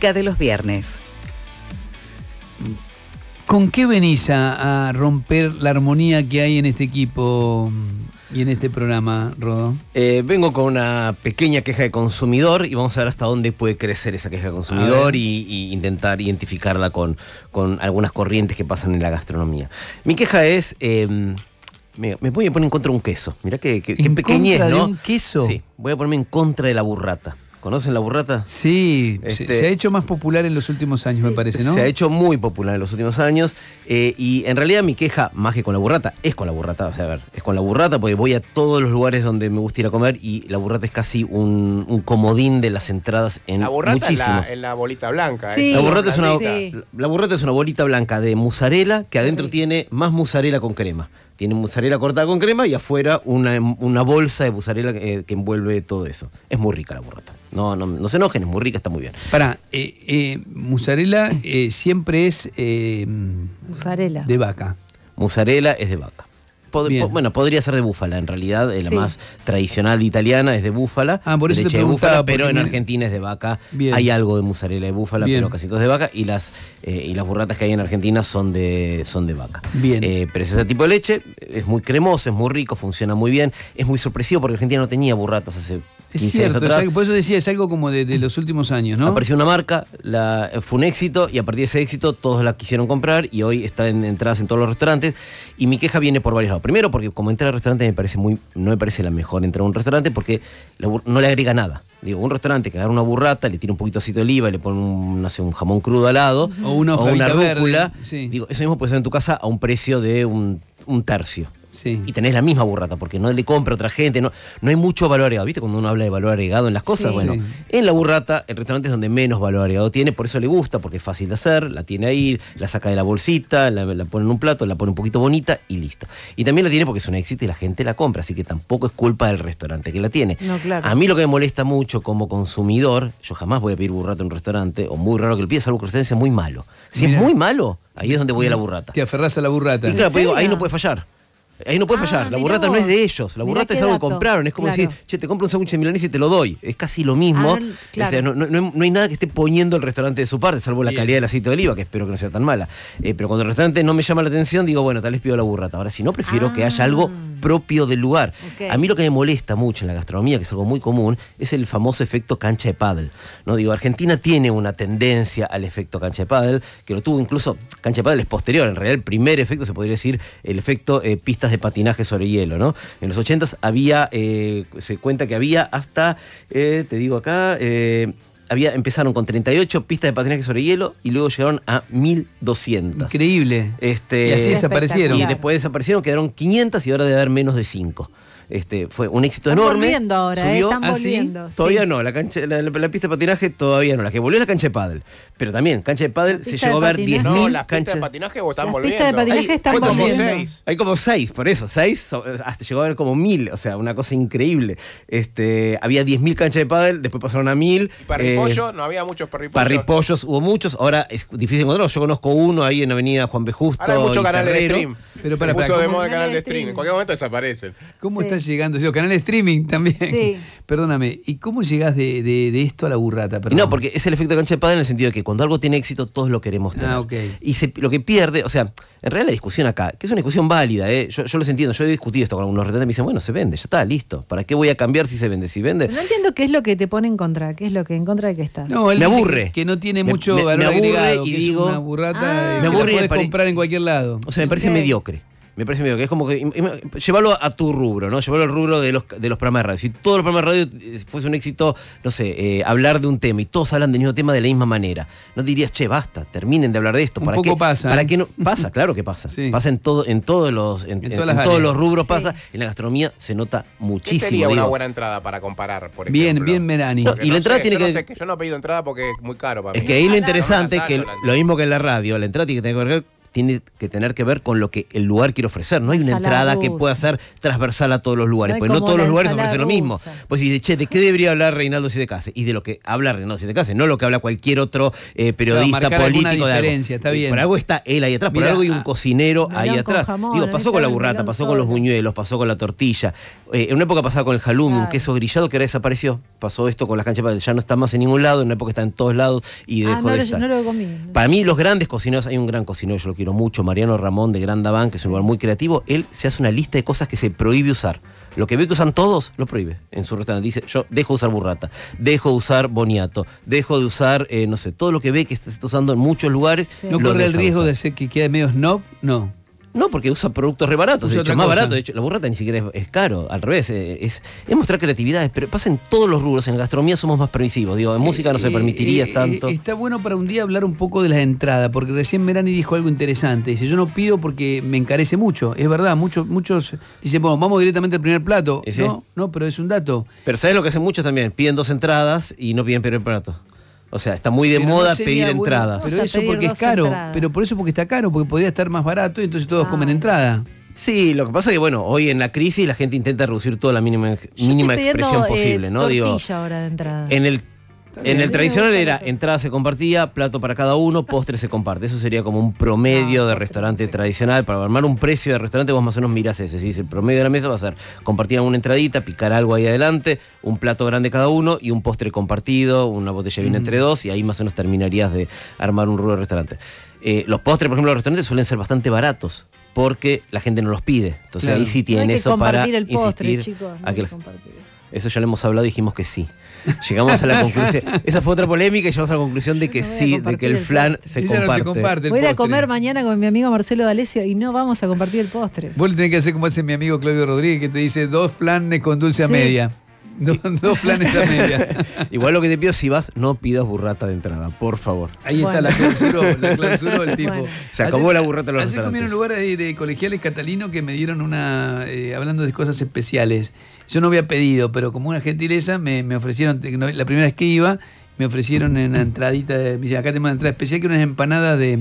de los viernes. ¿Con qué venís a, romper la armonía que hay en este equipo y en este programa, Rodo? Eh, vengo con una pequeña queja de consumidor y vamos a ver hasta dónde puede crecer esa queja de consumidor y, intentar identificarla con, con, algunas corrientes que pasan en la gastronomía. Mi queja es... Em, me, voy a poner en contra de un queso. Mira qué, qué, qué un queso? Sí, voy a ponerme en contra de la burrata. ¿Conocen la burrata? Sí, este, se ha hecho más popular en los últimos años, me parece, ¿no? Se ha hecho muy popular en los últimos años. Eh, y en realidad mi queja, más que con la burrata, es con la burrata. O sea, a ver, es con la burrata porque voy a todos los lugares donde me gusta ir a comer y la burrata es casi un, comodín de las entradas en la burrata La, la bolita blanca. la, burrata es una, la burrata es una bolita blanca de musarela que adentro tiene más musarela con crema. Tiene musarela cortada con crema y afuera una, una bolsa de musarela eh, que envuelve todo eso. Es muy rica la burrata. No, no, no se enojen, es muy rica, está muy bien. Para, eh, eh, eh, siempre es. Eh, mozzarella. De vaca. Mozzarella es de vaca. bueno, podría ser de búfala, en realidad la más tradicional italiana es de búfala, ah, por eso leche de búfala, pero en Argentina es de vaca. Hay algo de mozzarella de búfala, pero casi todo es de vaca y las y las burratas que hay en Argentina son de son de vaca. Bien. pero es ese tipo de leche es muy cremoso, es muy rico, funciona muy bien, es muy sorpresivo porque Argentina no tenía burratas hace es cierto, por eso decía, es algo como de, los últimos años, ¿no? Apareció una marca, la, fue un éxito y a partir de ese éxito todos la quisieron comprar y hoy está en entradas en todos los restaurantes. Y mi queja viene por varios lados. Primero, porque como entra al restaurante me parece muy, no me parece la mejor entrar a un restaurante porque no le agrega nada. Digo, un restaurante que agarra una burrata, le tira un poquito de oliva y le pone un, un jamón crudo al lado o una, rúcula. Digo, eso mismo puede ser en tu casa a un precio de un tercio. Y tenés la misma burrata, porque no le compra a otra gente, no, no hay mucho valor agregado. ¿Viste cuando uno habla de valor agregado en las cosas? bueno, en la burrata, el restaurante es donde menos valor agregado tiene, por eso le gusta, porque es fácil de hacer, la tiene ahí, la saca de la bolsita, la, pone en un plato, la pone un poquito bonita y listo. Y también la tiene porque es un éxito y la gente la compra, así que tampoco es culpa del restaurante que la tiene. A mí lo que me molesta mucho como consumidor, yo jamás voy a pedir burrata en un restaurante, o muy raro que lo pidas, algo que sea muy malo. Si es muy malo, ahí es donde voy a la burrata. Te aferras a la burrata. Y pues ahí no puede fallar. Ahí no puede fallar. Ah, la burrata no es de ellos. La burrata es algo que compraron. Es como decir, che, te compro un sándwich de milanesa y te lo doy. Es casi lo mismo. Ah, no, hay nada que esté poniendo el restaurante de su parte, salvo la calidad del aceite de oliva, que espero que no sea tan mala. Eh, pero cuando el restaurante no me llama la atención, digo, bueno, tal vez pido la burrata. Ahora, si no, prefiero que haya algo ah propio del lugar. A mí lo que me molesta mucho en la gastronomía, que es algo muy común, es el famoso efecto cancha de pádel. No digo, Argentina tiene una tendencia al efecto cancha de pádel, que lo tuvo incluso cancha de pádel es posterior, en realidad el primer efecto se podría decir el efecto eh, pistas de patinaje sobre hielo, ¿no? En los 80 había eh, se cuenta que había hasta eh, te digo acá había, empezaron con 38 pistas de patinaje sobre hielo y luego llegaron a 1200. Increíble. Este, y así desaparecieron. Y después desaparecieron, quedaron 500 y ahora debe haber menos de 5. Este, fue un éxito están enorme. Volviendo ahora, ¿eh? Subió, están ah, volviendo. Todavía no, la, cancha, la, pista de patinaje todavía no. La que volvió es la cancha de paddle Pero también, cancha de paddle se llegó a ver 10.000 No, las canchas de patinaje o están las volviendo. Pistas de patinaje hay, están volviendo. Como seis. Hay como 6 por eso, seis, hasta llegó a ver como mil, o sea, una cosa increíble. Este, había 10.000 canchas de paddle después pasaron a mil. parripollos eh, no había muchos parripollos. Parripollos hubo muchos, ahora es difícil encontrarlos. Yo conozco uno ahí en Avenida Juan B. Ahora hay muchos canales de stream. Pero para, de moda el canal de stream. En cualquier momento desaparecen. ¿Cómo llegando, los canal streaming también. Perdóname, ¿y cómo llegás de, esto a la burrata? No, porque es el efecto de cancha de padre en el sentido de que cuando algo tiene éxito, todos lo queremos tener. Ah, Y lo que pierde, o sea, en realidad la discusión acá, que es una discusión válida, ¿eh? yo, lo entiendo, yo he discutido esto con algunos retentores me dicen, bueno, se vende, ya está, listo. ¿Para qué voy a cambiar si se vende? Si vende. no entiendo qué es lo que te pone en contra, qué es lo que en contra de que está No, el me aburre. Que, no tiene mucho me, valor agregado, y que digo, es una burrata ah. eh, me aburre puedes comprar en cualquier lado. O sea, me parece mediocre me parece medio que es como que. Llévalo a tu rubro, ¿no? Llévalo al rubro de los, de los programas de radio. Si todos los programas de radio eh, fuese un éxito, no sé, eh, hablar de un tema y todos hablan del mismo tema de la misma manera, no dirías, che, basta, terminen de hablar de esto. ¿Para qué, pasa. ¿Para ¿eh? qué no? Pasa, claro que pasa. Pasa en, todo, en todos los, todos los rubros, pasa. En la gastronomía se nota muchísimo. sería una buena entrada para comparar, por ejemplo? Bien, bien, Merani. y la entrada tiene yo que... Sé que. Yo no he pedido entrada porque es muy caro para es mí. Es que ahí lo interesante es que lo mismo que en la radio, la entrada tiene que tener que tiene que tener que ver con lo que el lugar quiere ofrecer. No hay una entrada que pueda ser transversal a todos los lugares, no pues no todos los lugares ofrecen lo mismo. Pues si de che, ¿de qué debería hablar Reinaldo casa Y de lo que habla Reinaldo casa, no lo que habla cualquier otro eh, periodista político. de algo. Está Por algo está él ahí atrás, por algo hay un ah, cocinero ahí atrás. Digo, pasó con la burrata, pasó con los buñuelos, pasó con la tortilla. Eh, en una época pasaba con el jalumi, un queso grillado que ahora desapareció. Pasó esto con las canchas, ya no está más en ningún lado, en una época está en todos lados y ah, dejó de estar. Para mí, los grandes cocineros, hay un gran cocinero, yo lo quiero mucho, Mariano Ramón de Grand que es un lugar muy creativo, él se hace una lista de cosas que se prohíbe usar. Lo que ve que usan todos, lo prohíbe en su restaurante. Dice, yo dejo de usar burrata, dejo de usar boniato, dejo de usar, eh, no sé, todo lo que ve que se está usando en muchos lugares. ¿No corre el riesgo de ser que quede medio snob? No. No, porque usa productos rebaratos. de hecho, más barato. De hecho, la burrata ni siquiera es, caro, al revés. Eh, es, mostrar creatividad, pero pasa en todos los rubros. En la gastronomía somos más permisivos, digo, en música no se eh, eh, permitiría tanto. Está bueno para un día hablar un poco de las entradas, porque recién Merani dijo algo interesante. Dice, yo no pido porque me encarece mucho. Es verdad, muchos, muchos dicen, bueno, vamos directamente al primer plato. No, no, pero es un dato. Pero ¿sabes lo que hacen muchos también? Piden dos entradas y no piden primer plato. O sea, está muy de moda pedir entradas. Pero eso porque es caro. Pero por eso porque está caro, porque podría estar más barato y entonces todos comen entrada. Sí, lo que pasa es que, bueno, hoy en la crisis la gente intenta reducir toda la mínima, mínima expresión eh, posible, ¿no? Digo, de entrada. En el en el tradicional era entrada se compartía, plato para cada uno, postre se comparte. Eso sería como un promedio ah, de restaurante tradicional. Para armar un precio de restaurante vos más o menos mirás ese. Si el promedio de la mesa va a ser compartir una entradita, picar algo ahí adelante, un plato grande cada uno y un postre compartido, una botella de vino mm. entre dos y ahí más o menos terminarías de armar un rubro de restaurante. Eh, los postres, por ejemplo, los restaurantes suelen ser bastante baratos porque la gente no los pide. Entonces ahí sí tienen no hay que eso para el postre, chicos, a eso ya lo hemos hablado, dijimos que sí. Llegamos a la conclusión. Esa fue otra polémica y llegamos a la conclusión de que sí, de que el flan se comparte. Voy a comer mañana con mi amigo Marcelo D'Alessio y no vamos a compartir el postre. Vos tenés que hacer como hace mi amigo Claudio Rodríguez, que te dice dos flanes con dulce a media. Dos, planes a media. Igual lo que te pido, si vas, no pidas burrata de entrada, por favor. Ahí está, la clausura la clausura el tipo. Se acabó la burrata en los ayer comí en un lugar de, de, colegiales catalino que me dieron una, eh, hablando de cosas especiales. Yo no había pedido, pero como una gentileza me, ofrecieron, la primera vez que iba, me ofrecieron Una entradita, de, acá tenemos una entrada especial que unas empanadas de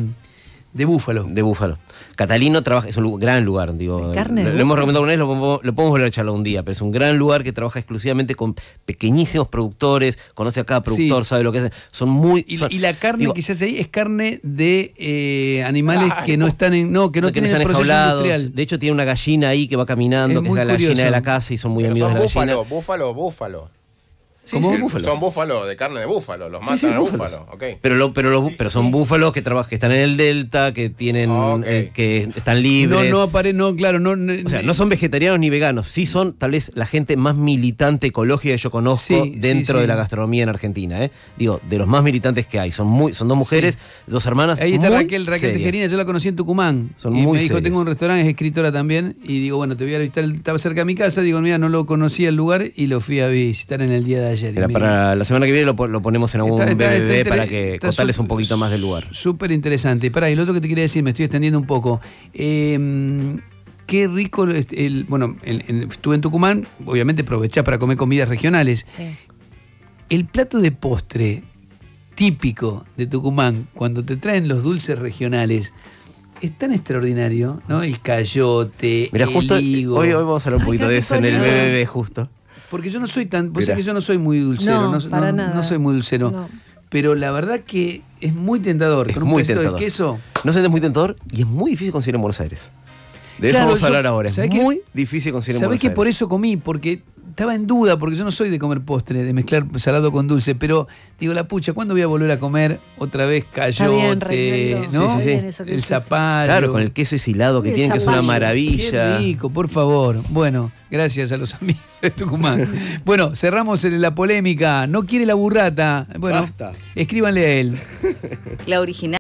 de Búfalo. De Búfalo. Catalino trabaja, es un gran lugar, digo. lo, hemos recomendado una vez, lo, lo podemos volver a echarlo un día, pero es un gran lugar que trabaja exclusivamente con pequeñísimos productores, conoce a cada productor, sabe lo que hace Son muy. Y, la carne que se hace ahí es carne de eh, animales que no están en. No, que no, tienen industrial. De hecho, tiene una gallina ahí que va caminando, que es la gallina de la casa y son muy amigos de la búfalo, Búfalo, búfalo, búfalo. Son búfalos de carne de búfalo, los matan a búfalos. Pero, pero, los, pero son búfalos que trabajan, que están en el delta, que tienen, ah, eh, que están libres. No, no no, claro, no. o sea, no son vegetarianos ni veganos. Sí son tal vez la gente más militante ecológica que yo conozco dentro de la gastronomía en Argentina. ¿eh? Digo, de los más militantes que hay. Son muy, son dos mujeres, dos hermanas. Ahí está Raquel, Raquel Tejerina, yo la conocí en Tucumán. Son y me dijo, tengo un restaurante, es escritora también, y digo, bueno, te voy a visitar, estaba cerca de mi casa, digo, mira, no lo conocía el lugar y lo fui a visitar en el día de ayer para la semana que viene lo, ponemos en algún BBB para que contarles un poquito más del lugar. Súper interesante. Y y lo otro que te quería decir, me estoy extendiendo un poco. Em, qué rico, bueno, estuve en Tucumán, obviamente aprovechás para comer comidas regionales. El plato de postre típico de Tucumán, cuando te traen los dulces regionales, es tan extraordinario, ¿no? El cayote, Mira, el justo, eh, Hoy, vamos a hablar un poquito de eso en el BBB, justo. Porque yo no soy tan. Vos sabés que yo no soy muy dulcero. No, para nada. no soy muy dulcero. Pero la verdad que es muy tentador. Es con un muy tentador. de queso. No es muy tentador y es muy difícil conseguir en Buenos Aires. De eso vamos a hablar ahora. Es muy difícil conseguir Sabés que por eso comí, porque estaba en duda, porque yo no soy de comer postre, de mezclar salado con dulce, pero digo, la pucha, ¿cuándo voy a volver a comer otra vez cayote, ¿no? El zapallo. Claro, con el queso deshilado que tienen, que es una maravilla. rico, por favor. Bueno, gracias a los amigos de Tucumán. bueno, cerramos la polémica. No quiere la burrata. Bueno, escríbanle a él. La original.